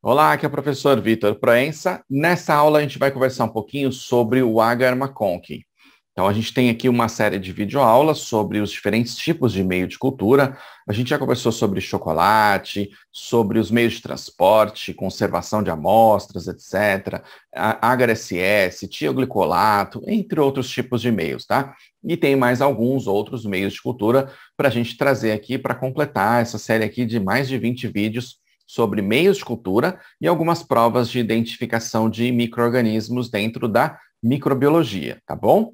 Olá, aqui é o professor Vitor Proença. Nessa aula a gente vai conversar um pouquinho sobre o agar McConkie. Então a gente tem aqui uma série de videoaulas sobre os diferentes tipos de meio de cultura. A gente já conversou sobre chocolate, sobre os meios de transporte, conservação de amostras, etc. Agar HRSS, tioglicolato, entre outros tipos de meios, tá? E tem mais alguns outros meios de cultura para a gente trazer aqui para completar essa série aqui de mais de 20 vídeos sobre meios de cultura e algumas provas de identificação de micro-organismos dentro da microbiologia, tá bom?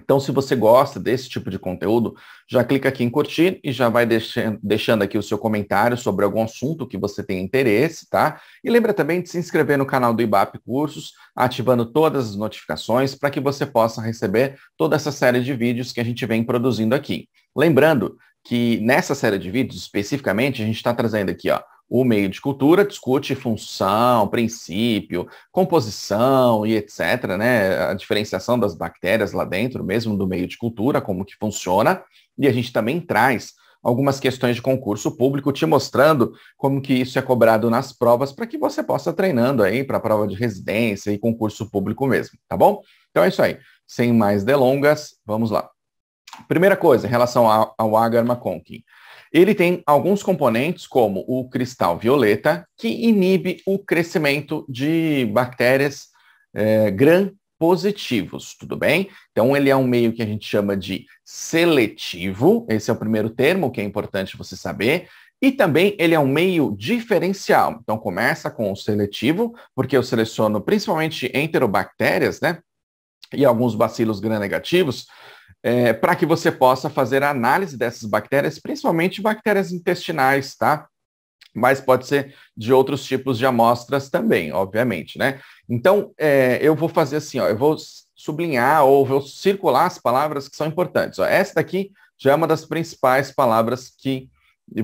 Então, se você gosta desse tipo de conteúdo, já clica aqui em curtir e já vai deixando, deixando aqui o seu comentário sobre algum assunto que você tem interesse, tá? E lembra também de se inscrever no canal do IBAP Cursos, ativando todas as notificações para que você possa receber toda essa série de vídeos que a gente vem produzindo aqui. Lembrando que nessa série de vídeos, especificamente, a gente está trazendo aqui, ó, o meio de cultura discute função, princípio, composição e etc., né? A diferenciação das bactérias lá dentro, mesmo do meio de cultura, como que funciona. E a gente também traz algumas questões de concurso público, te mostrando como que isso é cobrado nas provas para que você possa treinando aí para a prova de residência e concurso público mesmo, tá bom? Então é isso aí. Sem mais delongas, vamos lá. Primeira coisa, em relação ao, ao Agar McConkie. Ele tem alguns componentes, como o cristal violeta, que inibe o crescimento de bactérias é, gram positivos, tudo bem? Então, ele é um meio que a gente chama de seletivo, esse é o primeiro termo que é importante você saber, e também ele é um meio diferencial. Então, começa com o seletivo, porque eu seleciono principalmente enterobactérias, né? E alguns bacilos gram-negativos, é, para que você possa fazer a análise dessas bactérias, principalmente bactérias intestinais, tá? Mas pode ser de outros tipos de amostras também, obviamente, né? Então, é, eu vou fazer assim, ó, eu vou sublinhar ou vou circular as palavras que são importantes. Ó. Essa daqui já é uma das principais palavras que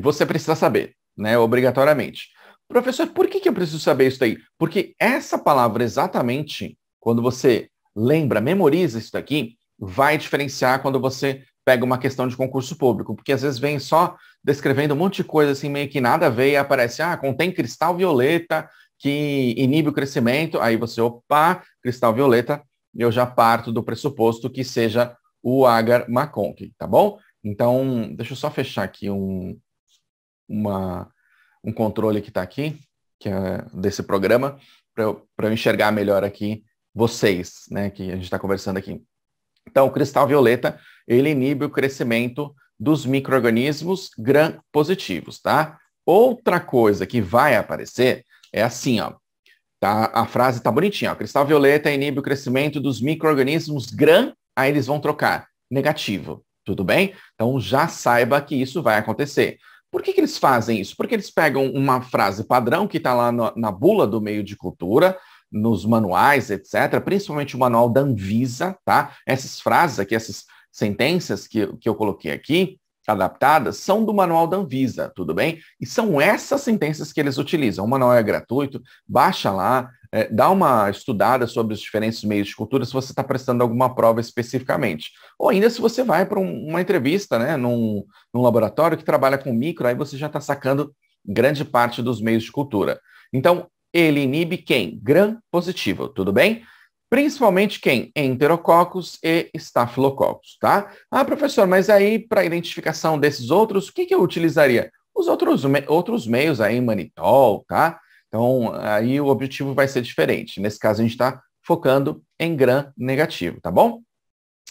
você precisa saber, né? Obrigatoriamente. Professor, por que, que eu preciso saber isso daí? Porque essa palavra exatamente, quando você lembra, memoriza isso daqui, vai diferenciar quando você pega uma questão de concurso público, porque às vezes vem só descrevendo um monte de coisa assim meio que nada a ver e aparece, ah, contém cristal violeta que inibe o crescimento, aí você, opa, cristal violeta, eu já parto do pressuposto que seja o agar maconque, tá bom? Então, deixa eu só fechar aqui um, uma, um controle que está aqui, que é desse programa, para eu, eu enxergar melhor aqui vocês, né, que a gente está conversando aqui. Então, o cristal violeta, ele inibe o crescimento dos micro-organismos gram-positivos, tá? Outra coisa que vai aparecer é assim, ó. Tá? A frase tá bonitinha, ó. Cristal violeta inibe o crescimento dos micro-organismos gram, aí eles vão trocar negativo, tudo bem? Então, já saiba que isso vai acontecer. Por que, que eles fazem isso? Porque eles pegam uma frase padrão que está lá no, na bula do meio de cultura, nos manuais, etc., principalmente o manual da Anvisa, tá? Essas frases aqui, essas sentenças que, que eu coloquei aqui, adaptadas, são do manual da Anvisa, tudo bem? E são essas sentenças que eles utilizam. O manual é gratuito, baixa lá, é, dá uma estudada sobre os diferentes meios de cultura se você está prestando alguma prova especificamente. Ou ainda se você vai para um, uma entrevista, né, num, num laboratório que trabalha com micro, aí você já está sacando grande parte dos meios de cultura. Então, ele inibe quem? Gram positivo, tudo bem? Principalmente quem? Enterococos e estafilococos, tá? Ah, professor, mas aí para identificação desses outros, o que, que eu utilizaria? Os outros, me outros meios aí, manitol, tá? Então, aí o objetivo vai ser diferente. Nesse caso, a gente está focando em gram negativo, tá bom?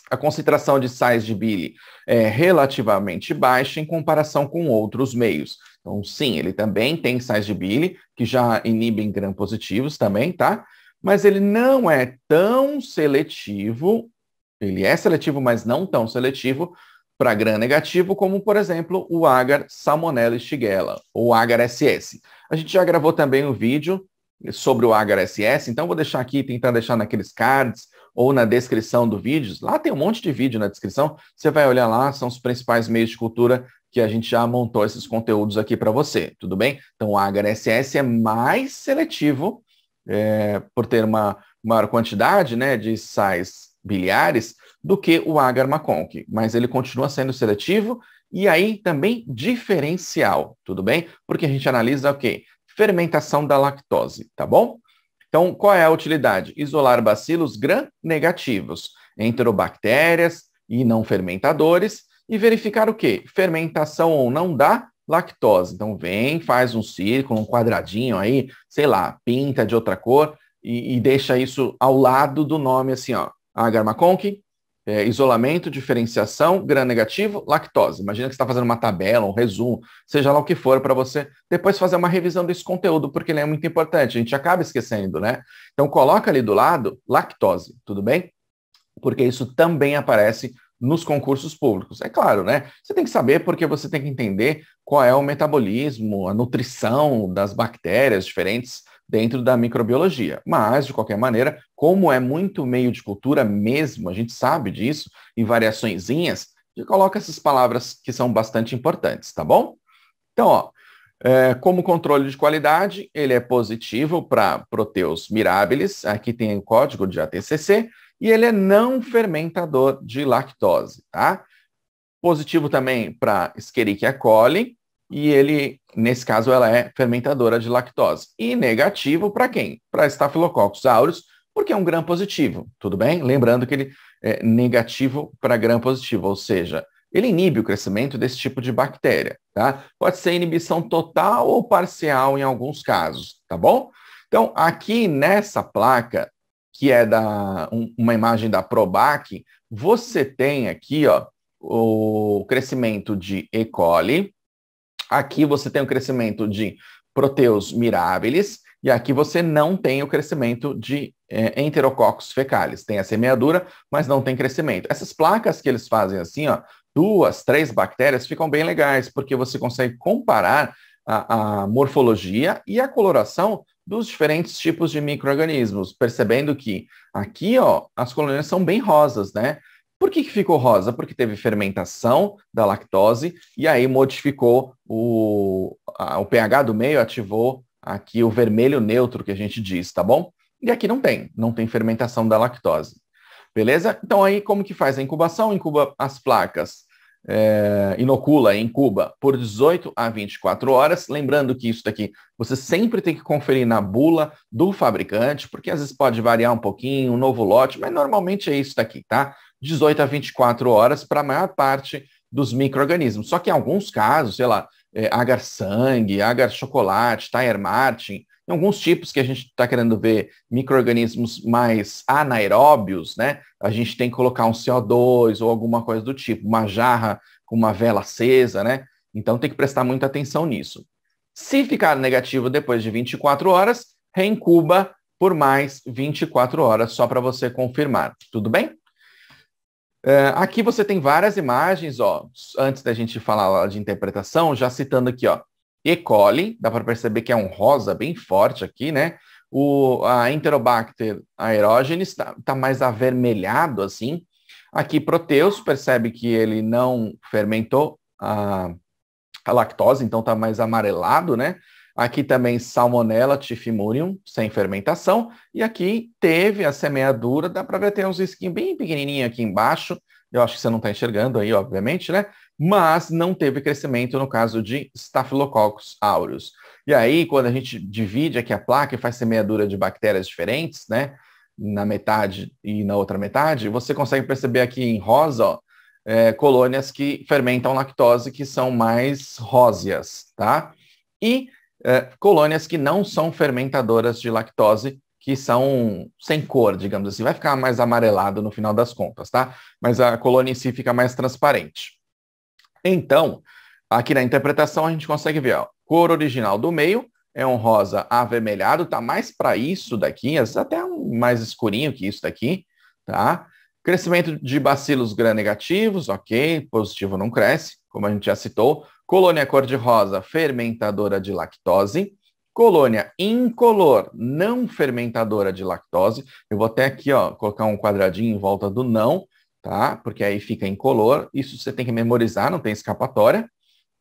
A concentração de sais de bile é relativamente baixa em comparação com outros meios. Então, sim, ele também tem sais de bile, que já inibem gram-positivos também, tá? Mas ele não é tão seletivo, ele é seletivo, mas não tão seletivo para gram-negativo, como, por exemplo, o agar salmonella shigella, ou agar SS. A gente já gravou também um vídeo sobre o agar SS, então vou deixar aqui, tentar deixar naqueles cards, ou na descrição do vídeo. Lá tem um monte de vídeo na descrição. Você vai olhar lá, são os principais meios de cultura que a gente já montou esses conteúdos aqui para você, tudo bem? Então, o HSS é mais seletivo é, por ter uma maior quantidade né, de sais biliares do que o agar maconque, mas ele continua sendo seletivo e aí também diferencial, tudo bem? Porque a gente analisa o okay, quê? Fermentação da lactose, tá bom? Então, qual é a utilidade? Isolar bacilos gram-negativos, enterobactérias e não fermentadores, e verificar o quê? Fermentação ou não da lactose. Então vem, faz um círculo, um quadradinho aí, sei lá, pinta de outra cor e, e deixa isso ao lado do nome assim, ó. agar é, isolamento, diferenciação, gram negativo, lactose. Imagina que você está fazendo uma tabela, um resumo, seja lá o que for, para você depois fazer uma revisão desse conteúdo, porque ele é muito importante, a gente acaba esquecendo, né? Então coloca ali do lado lactose, tudo bem? Porque isso também aparece nos concursos públicos. É claro, né? Você tem que saber porque você tem que entender qual é o metabolismo, a nutrição das bactérias diferentes dentro da microbiologia. Mas, de qualquer maneira, como é muito meio de cultura mesmo, a gente sabe disso, em variaçõezinhas, e coloca essas palavras que são bastante importantes, tá bom? Então, ó, é, como controle de qualidade, ele é positivo para Proteus mirabilis, aqui tem o código de ATCC, e ele é não fermentador de lactose, tá? Positivo também para Escherichia coli, e ele, nesse caso, ela é fermentadora de lactose. E negativo para quem? Para Staphylococcus aureus, porque é um gram positivo, tudo bem? Lembrando que ele é negativo para gram positivo, ou seja, ele inibe o crescimento desse tipo de bactéria, tá? Pode ser inibição total ou parcial em alguns casos, tá bom? Então, aqui nessa placa, que é da, um, uma imagem da Probac, você tem aqui ó, o crescimento de E. coli, aqui você tem o crescimento de Proteus mirabilis, e aqui você não tem o crescimento de é, enterococcus fecalis. Tem a semeadura, mas não tem crescimento. Essas placas que eles fazem assim, ó, duas, três bactérias, ficam bem legais, porque você consegue comparar a, a morfologia e a coloração dos diferentes tipos de micro-organismos, percebendo que aqui ó, as colônias são bem rosas, né? Por que, que ficou rosa? Porque teve fermentação da lactose e aí modificou o, a, o pH do meio, ativou aqui o vermelho neutro que a gente diz, tá bom? E aqui não tem, não tem fermentação da lactose. Beleza? Então aí como que faz a incubação? Incuba as placas é, inocula em Cuba por 18 a 24 horas. Lembrando que isso daqui você sempre tem que conferir na bula do fabricante, porque às vezes pode variar um pouquinho, um novo lote, mas normalmente é isso daqui, tá? 18 a 24 horas para a maior parte dos micro-organismos. Só que em alguns casos, sei lá, é, agar sangue, agar chocolate, Tire Martin, em alguns tipos que a gente está querendo ver micro-organismos mais anaeróbios, né? A gente tem que colocar um CO2 ou alguma coisa do tipo, uma jarra com uma vela acesa, né? Então tem que prestar muita atenção nisso. Se ficar negativo depois de 24 horas, reincuba por mais 24 horas, só para você confirmar. Tudo bem? Uh, aqui você tem várias imagens, ó, antes da gente falar de interpretação, já citando aqui, ó, e. coli, dá para perceber que é um rosa bem forte aqui, né? O, a Enterobacter aerógenes está tá mais avermelhado assim. Aqui Proteus percebe que ele não fermentou a, a lactose, então está mais amarelado, né? Aqui também Salmonella tifimurium, sem fermentação. E aqui teve a semeadura, dá para ver, tem uns risquinhos bem pequenininho aqui embaixo. Eu acho que você não está enxergando aí, obviamente, né? mas não teve crescimento no caso de Staphylococcus aureus. E aí, quando a gente divide aqui a placa e faz semeadura de bactérias diferentes, né, na metade e na outra metade, você consegue perceber aqui em rosa ó, é, colônias que fermentam lactose que são mais róseas, tá? E é, colônias que não são fermentadoras de lactose, que são sem cor, digamos assim. Vai ficar mais amarelado no final das contas, tá? Mas a colônia em si fica mais transparente. Então, aqui na interpretação a gente consegue ver, ó, cor original do meio é um rosa avermelhado, tá mais para isso daqui, até mais escurinho que isso daqui, tá? Crescimento de bacilos gram-negativos, ok, positivo não cresce, como a gente já citou. Colônia cor-de-rosa, fermentadora de lactose. Colônia incolor, não fermentadora de lactose. Eu vou até aqui, ó, colocar um quadradinho em volta do não, tá? Porque aí fica incolor, isso você tem que memorizar, não tem escapatória.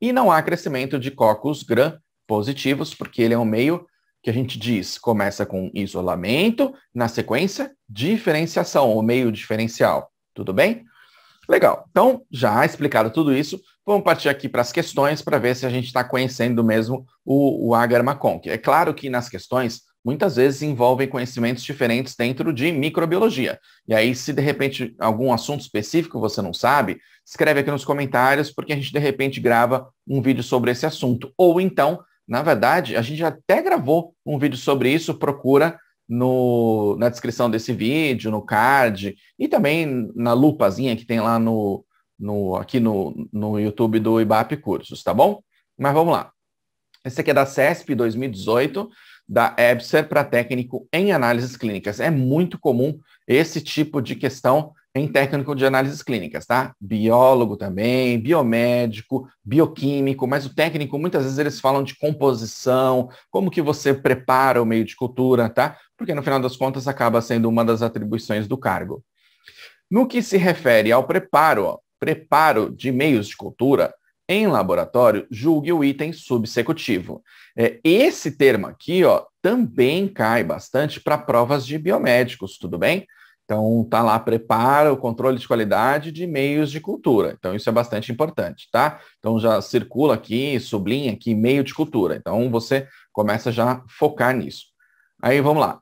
E não há crescimento de cocos gram positivos, porque ele é um meio que a gente diz, começa com isolamento, na sequência, diferenciação, o meio diferencial. Tudo bem? Legal. Então, já explicado tudo isso, vamos partir aqui para as questões para ver se a gente está conhecendo mesmo o, o Agar Maconk. É claro que nas questões muitas vezes envolvem conhecimentos diferentes dentro de microbiologia. E aí, se de repente algum assunto específico você não sabe, escreve aqui nos comentários, porque a gente de repente grava um vídeo sobre esse assunto. Ou então, na verdade, a gente até gravou um vídeo sobre isso, procura no, na descrição desse vídeo, no card, e também na lupazinha que tem lá no, no aqui no, no YouTube do IBAP Cursos, tá bom? Mas vamos lá. Esse aqui é da CESP 2018 da EBSER para técnico em análises clínicas. É muito comum esse tipo de questão em técnico de análises clínicas, tá? Biólogo também, biomédico, bioquímico, mas o técnico muitas vezes eles falam de composição, como que você prepara o meio de cultura, tá? Porque no final das contas acaba sendo uma das atribuições do cargo. No que se refere ao preparo, ó, preparo de meios de cultura, em laboratório, julgue o item subsecutivo. É, esse termo aqui ó, também cai bastante para provas de biomédicos, tudo bem? Então, tá lá, prepara o controle de qualidade de meios de cultura. Então, isso é bastante importante, tá? Então, já circula aqui, sublinha aqui, meio de cultura. Então, você começa já a focar nisso. Aí, vamos lá.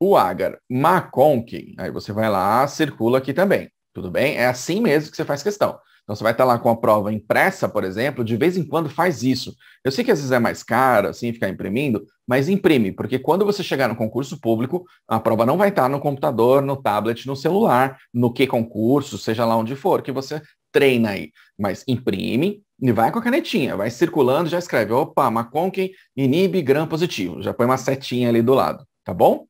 O agar maconque, aí você vai lá, circula aqui também, tudo bem? É assim mesmo que você faz questão. Então você vai estar lá com a prova impressa, por exemplo, de vez em quando faz isso. Eu sei que às vezes é mais caro, assim, ficar imprimindo, mas imprime, porque quando você chegar no concurso público, a prova não vai estar no computador, no tablet, no celular, no que concurso, seja lá onde for, que você treina aí. Mas imprime e vai com a canetinha, vai circulando, já escreve, opa, McConkie inibe gram positivo. Já põe uma setinha ali do lado, tá bom?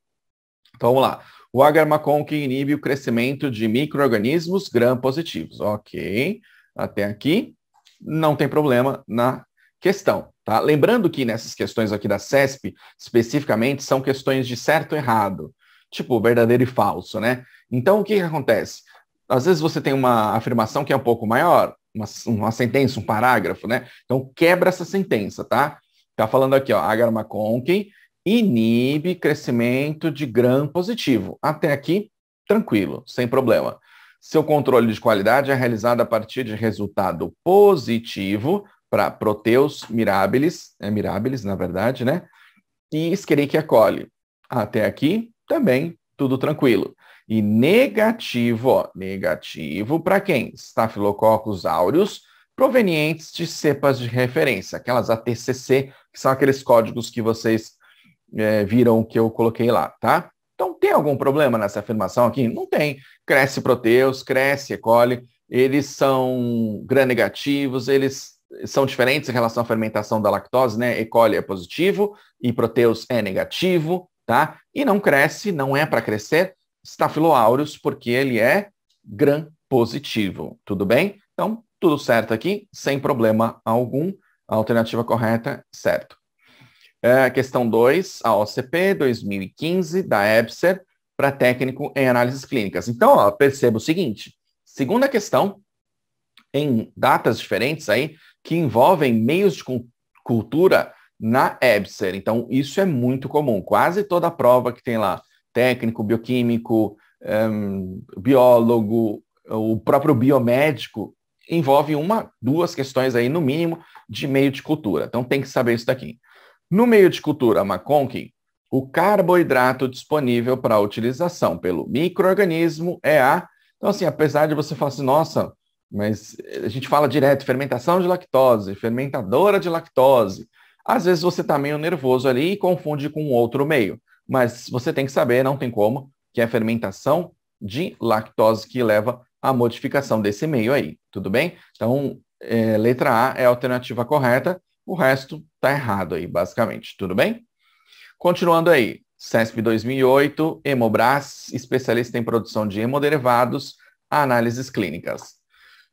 Então vamos lá o agarmacon que inibe o crescimento de micro-organismos gram-positivos. Ok, até aqui não tem problema na questão. Tá? Lembrando que nessas questões aqui da CESP, especificamente, são questões de certo e errado, tipo verdadeiro e falso, né? Então, o que, que acontece? Às vezes você tem uma afirmação que é um pouco maior, uma, uma sentença, um parágrafo, né? Então, quebra essa sentença, tá? Tá falando aqui, ó, agarmacon que inibe crescimento de gram positivo. Até aqui, tranquilo, sem problema. Seu controle de qualidade é realizado a partir de resultado positivo para Proteus mirabilis, é mirabilis na verdade, né? E Escherichia coli. Até aqui, também, tudo tranquilo. E negativo, ó, negativo para quem? Staphylococcus aureus, provenientes de cepas de referência, aquelas ATCC, que são aqueles códigos que vocês é, viram o que eu coloquei lá, tá? Então, tem algum problema nessa afirmação aqui? Não tem. Cresce proteus, cresce E. coli, eles são gram-negativos, eles são diferentes em relação à fermentação da lactose, né? E. coli é positivo e proteus é negativo, tá? E não cresce, não é para crescer, Staphyloaurus, porque ele é gram-positivo, tudo bem? Então, tudo certo aqui, sem problema algum, a alternativa correta, certo. É, questão 2, a OCP 2015 da EBSER para técnico em análises clínicas. Então, ó, perceba o seguinte, segunda questão, em datas diferentes aí, que envolvem meios de cultura na EBSER. Então, isso é muito comum. Quase toda prova que tem lá, técnico, bioquímico, um, biólogo, o próprio biomédico, envolve uma, duas questões aí, no mínimo, de meio de cultura. Então, tem que saber isso daqui. No meio de cultura McConkie, o carboidrato disponível para utilização pelo microorganismo é a. Então, assim, apesar de você falar assim, nossa, mas a gente fala direto, fermentação de lactose, fermentadora de lactose. Às vezes você está meio nervoso ali e confunde com outro meio. Mas você tem que saber, não tem como, que é a fermentação de lactose que leva à modificação desse meio aí, tudo bem? Então, é, letra A é a alternativa correta. O resto está errado aí, basicamente. Tudo bem? Continuando aí. CESP 2008, Hemobras, especialista em produção de hemoderivados, análises clínicas.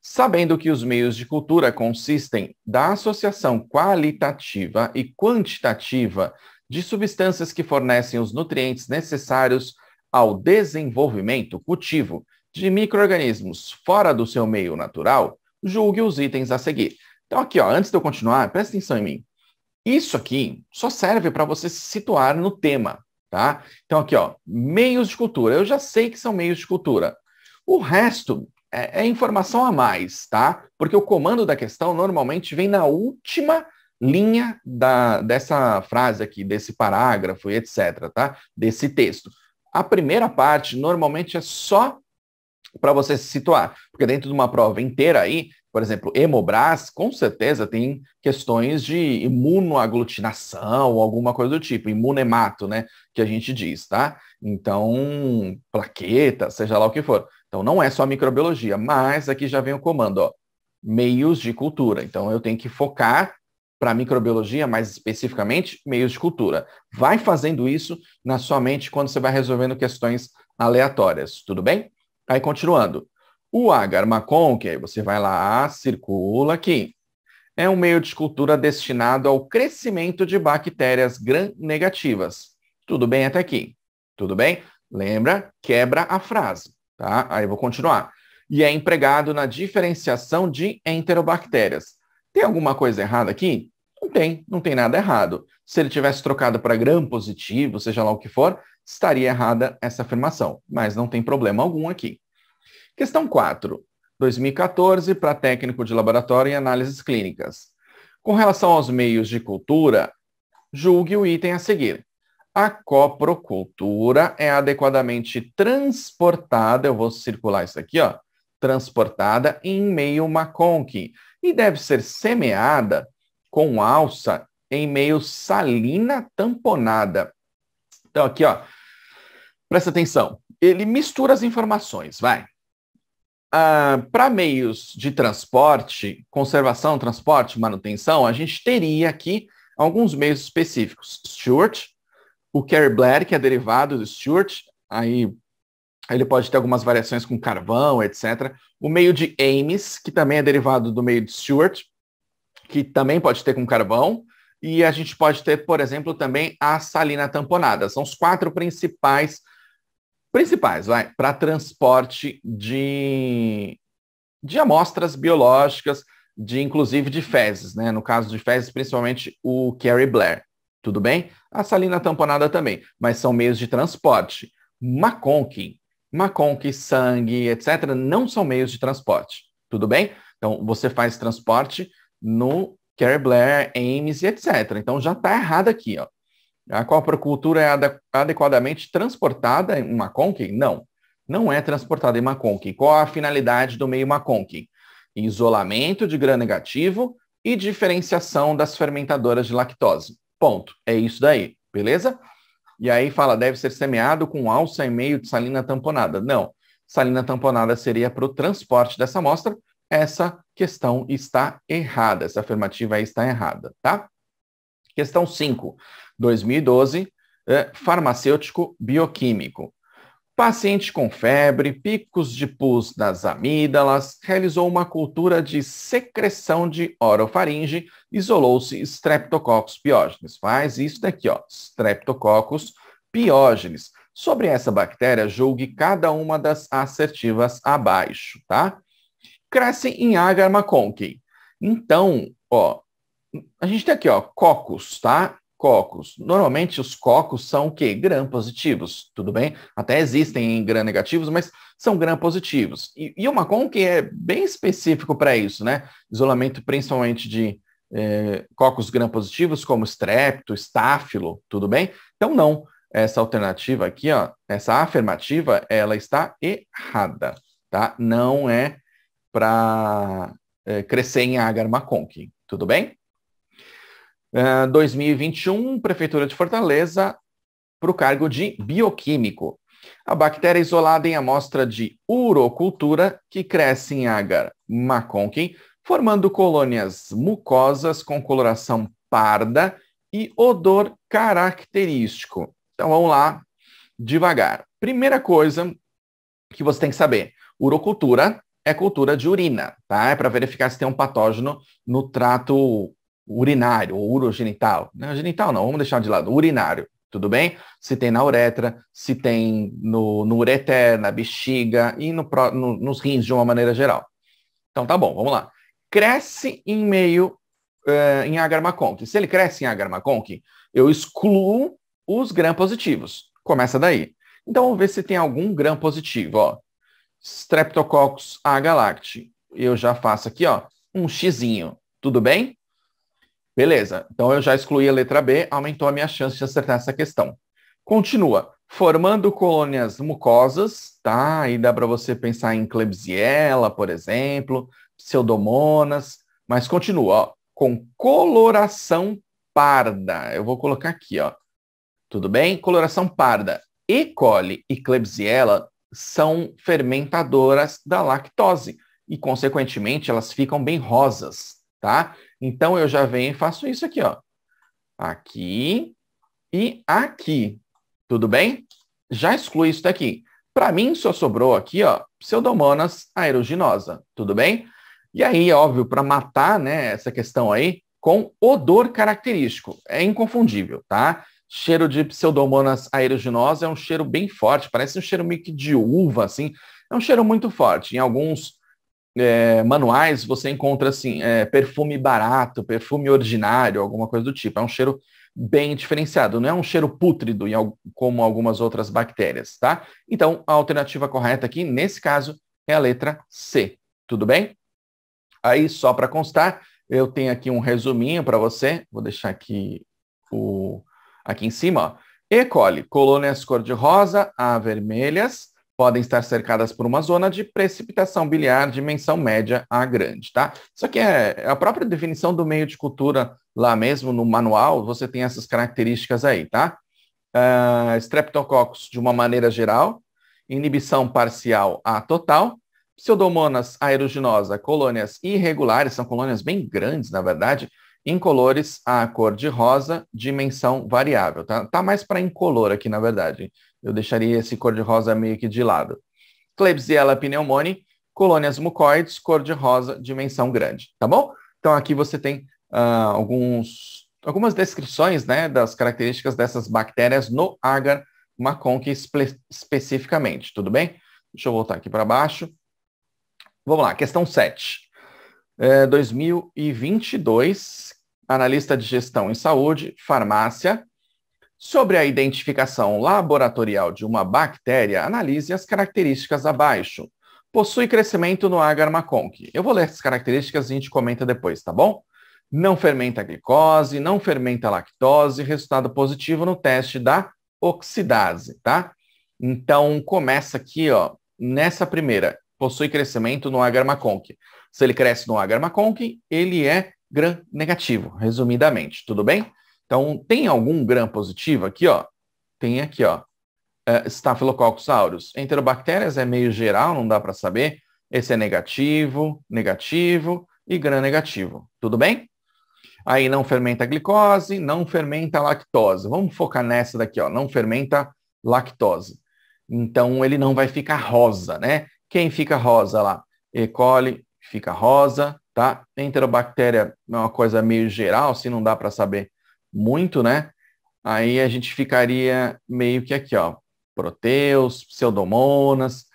Sabendo que os meios de cultura consistem da associação qualitativa e quantitativa de substâncias que fornecem os nutrientes necessários ao desenvolvimento cultivo de microorganismos fora do seu meio natural, julgue os itens a seguir. Então, aqui, ó, antes de eu continuar, presta atenção em mim. Isso aqui só serve para você se situar no tema, tá? Então, aqui, ó, meios de cultura. Eu já sei que são meios de cultura. O resto é, é informação a mais, tá? Porque o comando da questão normalmente vem na última linha da, dessa frase aqui, desse parágrafo e etc, tá? Desse texto. A primeira parte normalmente é só para você se situar. Porque dentro de uma prova inteira aí, por exemplo, Hemobras, com certeza tem questões de imunoaglutinação ou alguma coisa do tipo, imunemato, né? Que a gente diz, tá? Então, plaqueta, seja lá o que for. Então, não é só microbiologia, mas aqui já vem o comando, ó. Meios de cultura. Então, eu tenho que focar para microbiologia, mais especificamente, meios de cultura. Vai fazendo isso na sua mente quando você vai resolvendo questões aleatórias, tudo bem? Aí, continuando. O agar macon, que aí você vai lá, circula aqui, é um meio de cultura destinado ao crescimento de bactérias gram-negativas. Tudo bem até aqui? Tudo bem? Lembra? Quebra a frase, tá? Aí eu vou continuar. E é empregado na diferenciação de enterobactérias. Tem alguma coisa errada aqui? Não tem, não tem nada errado. Se ele tivesse trocado para gram positivo, seja lá o que for, estaria errada essa afirmação, mas não tem problema algum aqui. Questão 4. 2014 para técnico de laboratório em análises clínicas. Com relação aos meios de cultura, julgue o item a seguir. A coprocultura é adequadamente transportada, eu vou circular isso aqui, ó, transportada em meio maconque e deve ser semeada com alça em meio salina tamponada. Então, aqui, ó, presta atenção. Ele mistura as informações, vai. Ah, Para meios de transporte, conservação, transporte, manutenção, a gente teria aqui alguns meios específicos. Stewart, o Blair que é derivado do Stewart, aí ele pode ter algumas variações com carvão, etc. O meio de Ames, que também é derivado do meio de Stewart que também pode ter com carvão, e a gente pode ter, por exemplo, também a salina tamponada. São os quatro principais principais, vai, para transporte de de amostras biológicas, de inclusive de fezes, né? No caso de fezes, principalmente o Kerry Blair. Tudo bem? A salina tamponada também, mas são meios de transporte. Maconque, maconque, sangue, etc., não são meios de transporte. Tudo bem? Então, você faz transporte no Care Blair, Ames e etc. Então já está errado aqui. Ó. A coprocultura é adequadamente transportada em Maconkin? Não, não é transportada em Maconkin. Qual a finalidade do meio Maconkin? Isolamento de gram negativo e diferenciação das fermentadoras de lactose. Ponto. É isso daí, beleza? E aí fala, deve ser semeado com alça e meio de salina tamponada. Não, salina tamponada seria para o transporte dessa amostra essa questão está errada, essa afirmativa está errada, tá? Questão 5, 2012, é, farmacêutico bioquímico. Paciente com febre, picos de pus nas amígdalas, realizou uma cultura de secreção de orofaringe, isolou-se Streptococcus piógenes. Faz isso daqui, ó, Streptococcus piógenes. Sobre essa bactéria, julgue cada uma das assertivas abaixo, tá? crescem em agar maconque. Então, ó, a gente tem aqui, ó, cocos, tá? Cocos. Normalmente os cocos são o quê? Gram positivos, tudo bem? Até existem gram negativos, mas são gram positivos. E, e o maconque é bem específico para isso, né? Isolamento principalmente de é, cocos gram positivos, como estrepto, estáfilo, tudo bem? Então, não. Essa alternativa aqui, ó, essa afirmativa, ela está errada, tá? Não é para é, crescer em Agarmaconk. Tudo bem? É, uh, 2021, Prefeitura de Fortaleza para o cargo de bioquímico. A bactéria isolada em amostra de urocultura que cresce em agar maconquim, formando colônias mucosas com coloração parda e odor característico. Então vamos lá, devagar. Primeira coisa que você tem que saber, urocultura é cultura de urina, tá? É para verificar se tem um patógeno no trato urinário ou urogenital. Não, é genital não, vamos deixar de lado, urinário, tudo bem? Se tem na uretra, se tem no, no ureter, na bexiga e no, no, nos rins de uma maneira geral. Então tá bom, vamos lá. Cresce em meio uh, em agar conque. Se ele cresce em agar conque, eu excluo os gram positivos. Começa daí. Então vamos ver se tem algum gram positivo, ó. Streptococcus agalacti. Eu já faço aqui, ó, um xizinho. Tudo bem? Beleza. Então eu já excluí a letra B, aumentou a minha chance de acertar essa questão. Continua. Formando colônias mucosas, tá? Aí dá para você pensar em Klebsiella, por exemplo, pseudomonas, mas continua, ó, com coloração parda. Eu vou colocar aqui, ó. Tudo bem? Coloração parda. E. coli e Klebsiella são fermentadoras da lactose e, consequentemente, elas ficam bem rosas, tá? Então, eu já venho e faço isso aqui, ó. Aqui e aqui. Tudo bem? Já exclui isso daqui. Para mim, só sobrou aqui, ó, pseudomonas aeruginosa. Tudo bem? E aí, é óbvio, para matar né, essa questão aí, com odor característico. É inconfundível, tá? cheiro de pseudomonas aeruginosa é um cheiro bem forte, parece um cheiro meio que de uva, assim. É um cheiro muito forte. Em alguns é, manuais você encontra, assim, é, perfume barato, perfume ordinário, alguma coisa do tipo. É um cheiro bem diferenciado, não é um cheiro pútrido, como algumas outras bactérias, tá? Então, a alternativa correta aqui, nesse caso, é a letra C, tudo bem? Aí, só para constar, eu tenho aqui um resuminho para você, vou deixar aqui o Aqui em cima, ó. E. coli, colônias cor-de-rosa a vermelhas, podem estar cercadas por uma zona de precipitação biliar dimensão média a grande, tá? Isso aqui é, é a própria definição do meio de cultura lá mesmo no manual, você tem essas características aí, tá? Uh, streptococcus de uma maneira geral, inibição parcial a total, pseudomonas aeruginosa, colônias irregulares, são colônias bem grandes, na verdade, Incolores a cor de rosa, dimensão variável. Tá, tá mais para incolor aqui, na verdade. Eu deixaria esse cor de rosa meio que de lado. Klebsiella pneumoniae, colônias mucoides, cor de rosa, dimensão grande. Tá bom? Então aqui você tem uh, alguns, algumas descrições né, das características dessas bactérias no agar maconque espe especificamente, tudo bem? Deixa eu voltar aqui para baixo. Vamos lá, questão 7 é, 2022, analista de gestão em saúde, farmácia. Sobre a identificação laboratorial de uma bactéria, analise as características abaixo. Possui crescimento no agarmaconque. Eu vou ler as características e a gente comenta depois, tá bom? Não fermenta glicose, não fermenta lactose, resultado positivo no teste da oxidase, tá? Então, começa aqui, ó, nessa primeira. Possui crescimento no agarmaconque. Se ele cresce no Agar-McConkie, ele é gram negativo, resumidamente, tudo bem? Então, tem algum gram positivo aqui, ó? Tem aqui, ó. Uh, Staphylococcus aureus. Enterobactérias é meio geral, não dá para saber. Esse é negativo, negativo e gram negativo, tudo bem? Aí não fermenta glicose, não fermenta lactose. Vamos focar nessa daqui, ó. Não fermenta lactose. Então ele não vai ficar rosa, né? Quem fica rosa lá? E. coli, fica rosa, tá? Enterobactéria é uma coisa meio geral, assim, não dá para saber muito, né? Aí a gente ficaria meio que aqui, ó, proteus, pseudomonas.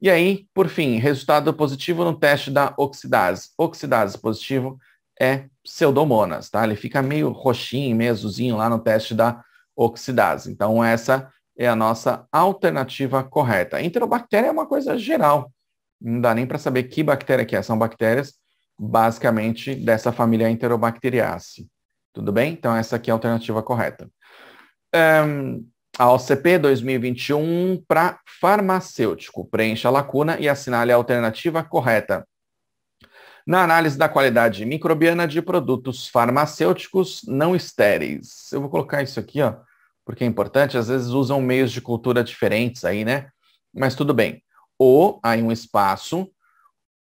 E aí, por fim, resultado positivo no teste da oxidase. Oxidase positivo é pseudomonas, tá? Ele fica meio roxinho, meio azulzinho lá no teste da oxidase. Então, essa é a nossa alternativa correta. enterobactéria é uma coisa geral, não dá nem para saber que bactéria que é. São bactérias basicamente dessa família Enterobacteriaceae. Tudo bem? Então essa aqui é a alternativa correta. Ehm, um, a OCP 2021 para farmacêutico. Preencha a lacuna e assinale a alternativa correta. Na análise da qualidade microbiana de produtos farmacêuticos não estéreis. Eu vou colocar isso aqui, ó, porque é importante. Às vezes usam meios de cultura diferentes aí, né? Mas tudo bem o, aí um espaço,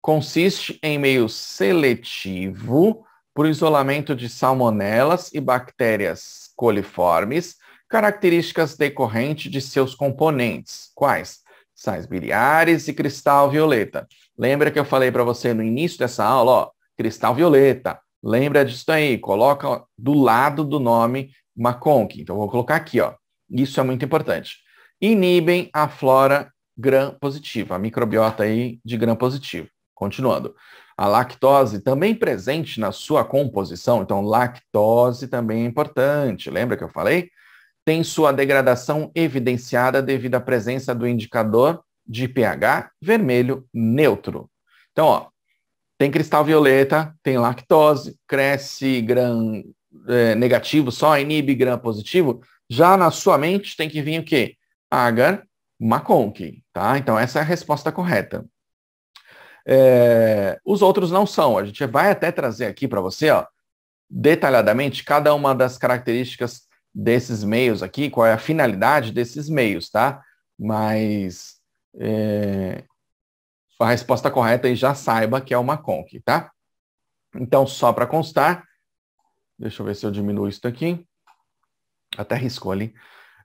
consiste em meio seletivo por isolamento de salmonelas e bactérias coliformes, características decorrentes de seus componentes, quais? Sais biliares e cristal violeta. Lembra que eu falei para você no início dessa aula, ó, cristal violeta. Lembra disso aí, coloca do lado do nome Maconque. Então, vou colocar aqui, ó. Isso é muito importante. Inibem a flora gram positivo, a microbiota aí de gram positivo. Continuando. A lactose também presente na sua composição, então lactose também é importante. Lembra que eu falei? Tem sua degradação evidenciada devido à presença do indicador de pH vermelho neutro. Então, ó, tem cristal violeta, tem lactose, cresce gram é, negativo, só inibe gram positivo. Já na sua mente tem que vir o quê? Agar McConkie, tá? Então essa é a resposta correta. É, os outros não são. A gente vai até trazer aqui para você, ó, detalhadamente cada uma das características desses meios aqui, qual é a finalidade desses meios, tá? Mas é, a resposta correta aí já saiba que é o McConkie, tá? Então, só para constar, deixa eu ver se eu diminuo isso aqui. Até riscou ali.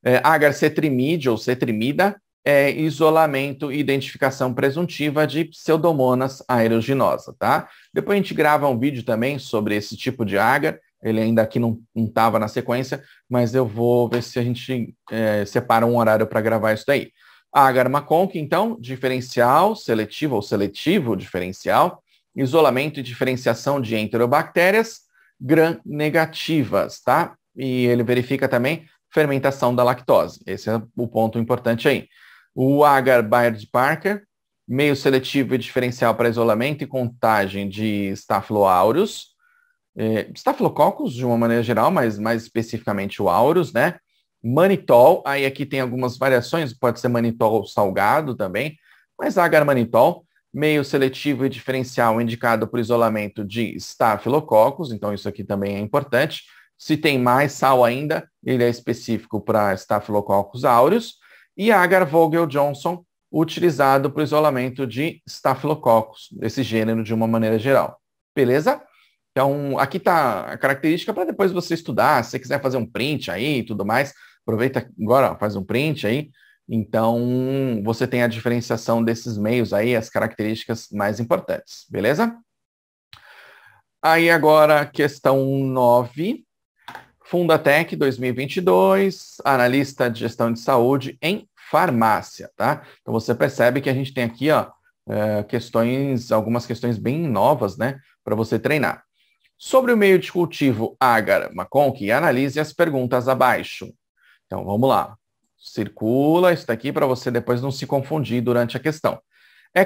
É, agar cetrimide ou cetrimida é, isolamento e identificação presuntiva de pseudomonas aeruginosa, tá? Depois a gente grava um vídeo também sobre esse tipo de ágar, ele ainda aqui não estava na sequência, mas eu vou ver se a gente é, separa um horário para gravar isso daí. Agar Maconque, então, diferencial seletivo ou seletivo diferencial, isolamento e diferenciação de enterobactérias gram negativas, tá? E ele verifica também fermentação da lactose. Esse é o ponto importante aí. O agar Baird Parker, meio seletivo e diferencial para isolamento e contagem de Staphylococcus aureus, é, Staphylococcus de uma maneira geral, mas mais especificamente o aureus, né? Manitol, aí aqui tem algumas variações, pode ser manitol salgado também, mas agar manitol, meio seletivo e diferencial indicado por isolamento de Staphylococcus, então isso aqui também é importante. Se tem mais sal ainda, ele é específico para Staphylococcus aureus e agar vogel Johnson, utilizado para o isolamento de Staphylococcus, desse gênero de uma maneira geral. Beleza? Então, aqui está a característica para depois você estudar. Se você quiser fazer um print aí e tudo mais, aproveita agora, faz um print aí. Então, você tem a diferenciação desses meios aí, as características mais importantes, beleza? Aí agora, questão 9. Fundatec 2022, analista de gestão de saúde em farmácia, tá? Então você percebe que a gente tem aqui, ó, é, questões, algumas questões bem novas, né, para você treinar. Sobre o meio de cultivo ágara que analise as perguntas abaixo. Então vamos lá. Circula isso daqui para você depois não se confundir durante a questão. É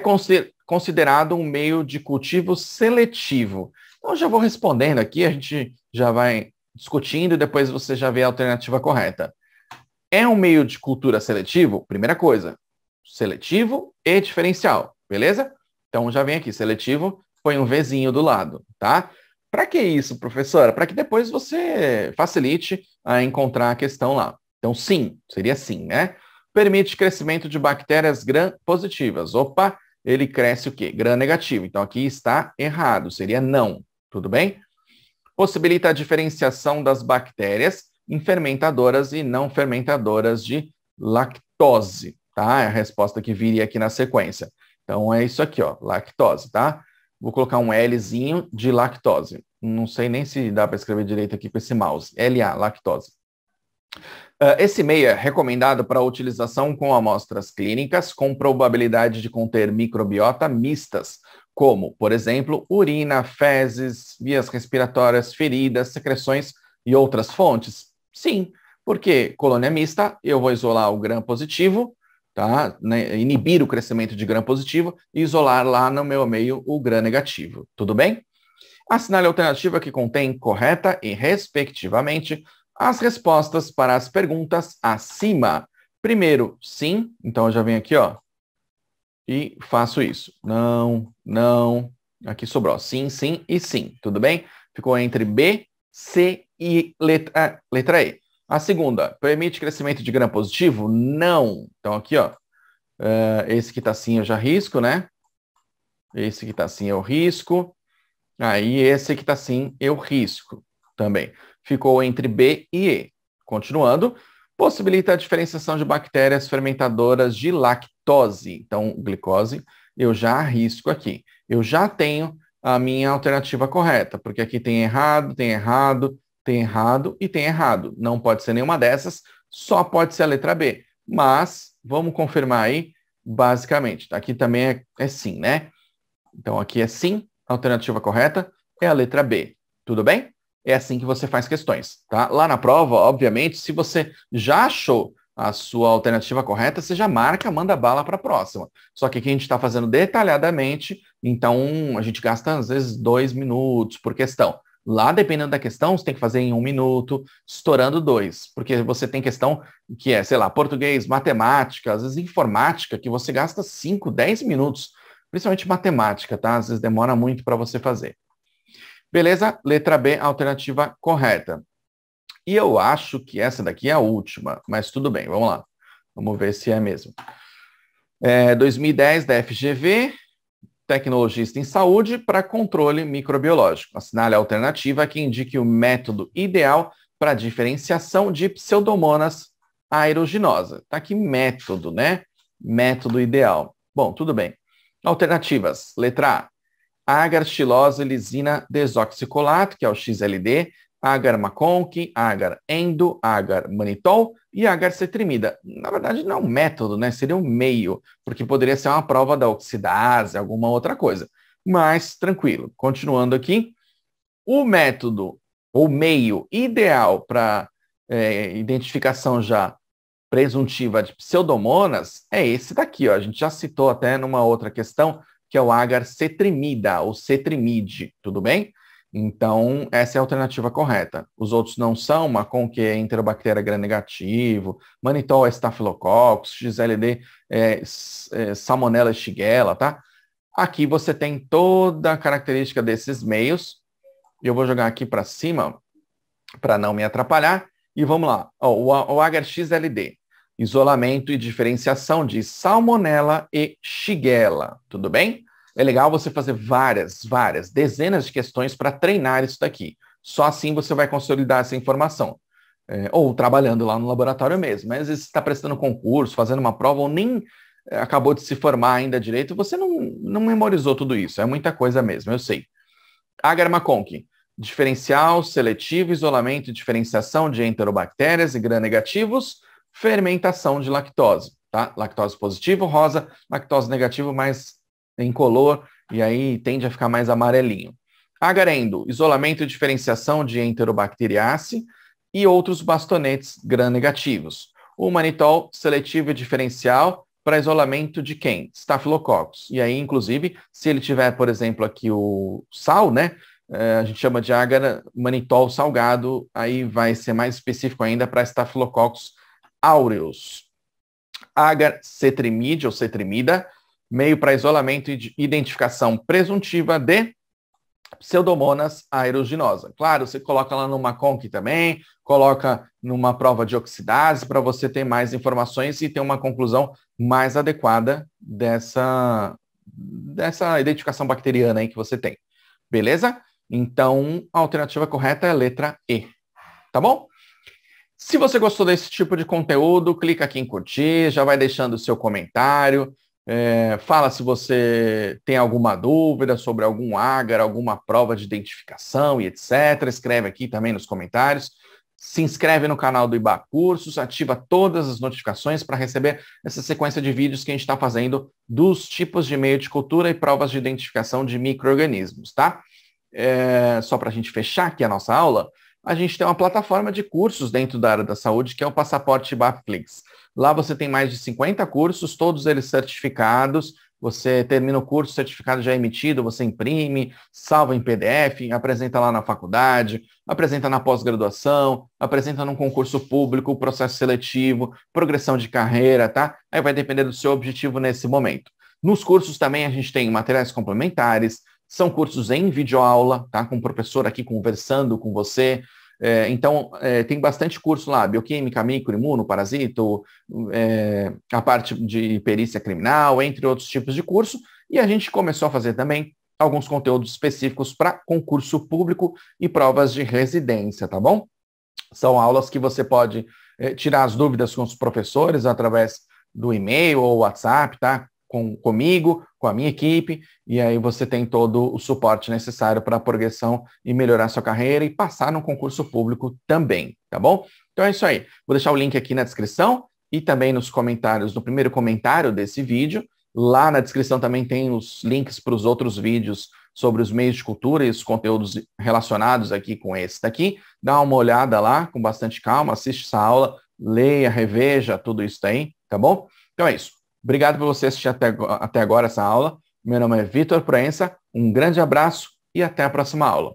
considerado um meio de cultivo seletivo. Então já vou respondendo aqui, a gente já vai discutindo e depois você já vê a alternativa correta. É um meio de cultura seletivo? Primeira coisa, seletivo e diferencial, beleza? Então já vem aqui, seletivo, põe um Vzinho do lado, tá? Para que isso, professora? Para que depois você facilite a encontrar a questão lá. Então, sim, seria sim, né? Permite crescimento de bactérias gram positivas. Opa, ele cresce o quê? Gram negativo. Então, aqui está errado, seria não, tudo bem? possibilita a diferenciação das bactérias em fermentadoras e não fermentadoras de lactose, tá? É a resposta que viria aqui na sequência. Então é isso aqui, ó, lactose, tá? Vou colocar um Lzinho de lactose. Não sei nem se dá para escrever direito aqui com esse mouse. LA, lactose. Uh, esse meio é recomendado para utilização com amostras clínicas com probabilidade de conter microbiota mistas, como, por exemplo, urina, fezes, vias respiratórias, feridas, secreções e outras fontes? Sim, porque colônia mista, eu vou isolar o gram positivo, tá? Né? Inibir o crescimento de gram positivo e isolar lá no meu meio o gram negativo. Tudo bem? Assinale a alternativa que contém correta e, respectivamente, as respostas para as perguntas acima. Primeiro, sim. Então, eu já venho aqui, ó, e faço isso. Não, não. Aqui sobrou sim, sim e sim. Tudo bem? Ficou entre B, C e letra, ah, letra E. A segunda, permite crescimento de gram positivo? Não. Então aqui, ó. Eh, esse que tá assim eu já risco, né? Esse que tá assim eu risco. Aí esse que tá assim eu risco também. Ficou entre B e E. Continuando, possibilita a diferenciação de bactérias fermentadoras de lactose, então glicose, eu já arrisco aqui. Eu já tenho a minha alternativa correta, porque aqui tem errado, tem errado, tem errado e tem errado. Não pode ser nenhuma dessas, só pode ser a letra B. Mas vamos confirmar aí, basicamente. Tá? Aqui também é, é sim, né? Então aqui é sim, a alternativa correta é a letra B. Tudo bem? é assim que você faz questões, tá? Lá na prova, obviamente, se você já achou a sua alternativa correta, você já marca, manda bala para a próxima. Só que aqui a gente está fazendo detalhadamente, então a gente gasta às vezes dois minutos por questão. Lá, dependendo da questão, você tem que fazer em um minuto, estourando dois, porque você tem questão que é, sei lá, português, matemática, às vezes informática, que você gasta cinco, dez minutos, principalmente matemática, tá? Às vezes demora muito para você fazer. Beleza? Letra B, alternativa correta. E eu acho que essa daqui é a última, mas tudo bem, vamos lá. Vamos ver se é mesmo. É, 2010 da FGV, tecnologista em saúde para controle microbiológico. Assinale a alternativa que indique o método ideal para diferenciação de pseudomonas aeruginosa. Tá aqui método, né? Método ideal. Bom, tudo bem. Alternativas. Letra A, agartilose lisina desoxicolato, que é o XLD, agar maconque, agar endo, agar manitol e agar cetrimida. Na verdade, não é um método, né? Seria um meio, porque poderia ser uma prova da oxidase, alguma outra coisa. Mas tranquilo. Continuando aqui, o método ou meio ideal para é, identificação já presuntiva de pseudomonas é esse daqui, ó. A gente já citou até numa outra questão que é o agar cetrimida ou cetrimide, tudo bem? Então, essa é a alternativa correta. Os outros não são, macon que é enterobactéria gram-negativo, manitol estafilococcus, XLD é, é salmonella shigella, tá? Aqui você tem toda a característica desses meios. Eu vou jogar aqui para cima para não me atrapalhar. E vamos lá. o, o XLD isolamento e diferenciação de salmonela e shigella, tudo bem? É legal você fazer várias, várias, dezenas de questões para treinar isso daqui. Só assim você vai consolidar essa informação. É, ou trabalhando lá no laboratório mesmo. Mas se está prestando concurso, fazendo uma prova, ou nem é, acabou de se formar ainda direito, você não, não memorizou tudo isso. É muita coisa mesmo, eu sei. Agar Maconk, diferencial, seletivo, isolamento e diferenciação de enterobactérias e gram-negativos fermentação de lactose. Tá? Lactose positivo, rosa, lactose negativo, mais incolor, e aí tende a ficar mais amarelinho. Agarendo, isolamento e diferenciação de Enterobacteriaceae e outros bastonetes gram-negativos. O manitol seletivo e diferencial para isolamento de quem? Staphylococcus. E aí, inclusive, se ele tiver, por exemplo, aqui o sal, né? É, a gente chama de ágara manitol salgado, aí vai ser mais específico ainda para Staphylococcus áureos. Agar cetrimide ou cetrimida, meio para isolamento e identificação presuntiva de Pseudomonas aeruginosa. Claro, você coloca lá numa conc também, coloca numa prova de oxidase para você ter mais informações e ter uma conclusão mais adequada dessa, dessa identificação bacteriana aí que você tem. Beleza? Então, a alternativa correta é a letra E. Tá bom? Se você gostou desse tipo de conteúdo, clica aqui em curtir, já vai deixando o seu comentário. É, fala se você tem alguma dúvida sobre algum ágar, alguma prova de identificação e etc. Escreve aqui também nos comentários. Se inscreve no canal do IBA Cursos, ativa todas as notificações para receber essa sequência de vídeos que a gente está fazendo dos tipos de meio de cultura e provas de identificação de micro-organismos, tá? É, só para a gente fechar aqui a nossa aula, a gente tem uma plataforma de cursos dentro da área da saúde, que é o Passaporte Bapflix. Lá você tem mais de 50 cursos, todos eles certificados. Você termina o curso, certificado já é emitido, você imprime, salva em PDF, apresenta lá na faculdade, apresenta na pós-graduação, apresenta num concurso público, processo seletivo, progressão de carreira, tá? Aí vai depender do seu objetivo nesse momento. Nos cursos também a gente tem materiais complementares, são cursos em videoaula, tá? Com o professor aqui conversando com você. É, então, é, tem bastante curso lá, bioquímica, micro, imuno, parasito, é, a parte de perícia criminal, entre outros tipos de curso. E a gente começou a fazer também alguns conteúdos específicos para concurso público e provas de residência, tá bom? São aulas que você pode é, tirar as dúvidas com os professores através do e-mail ou WhatsApp, tá? Com, comigo, com a minha equipe, e aí você tem todo o suporte necessário para a progressão e melhorar sua carreira e passar no concurso público também, tá bom? Então é isso aí. Vou deixar o link aqui na descrição e também nos comentários, no primeiro comentário desse vídeo. Lá na descrição também tem os links para os outros vídeos sobre os meios de cultura e os conteúdos relacionados aqui com esse daqui. Dá uma olhada lá com bastante calma, assiste essa aula, leia, reveja tudo isso aí, tá bom? Então é isso. Obrigado por você assistir até, até agora essa aula. Meu nome é Vitor Proença, um grande abraço e até a próxima aula.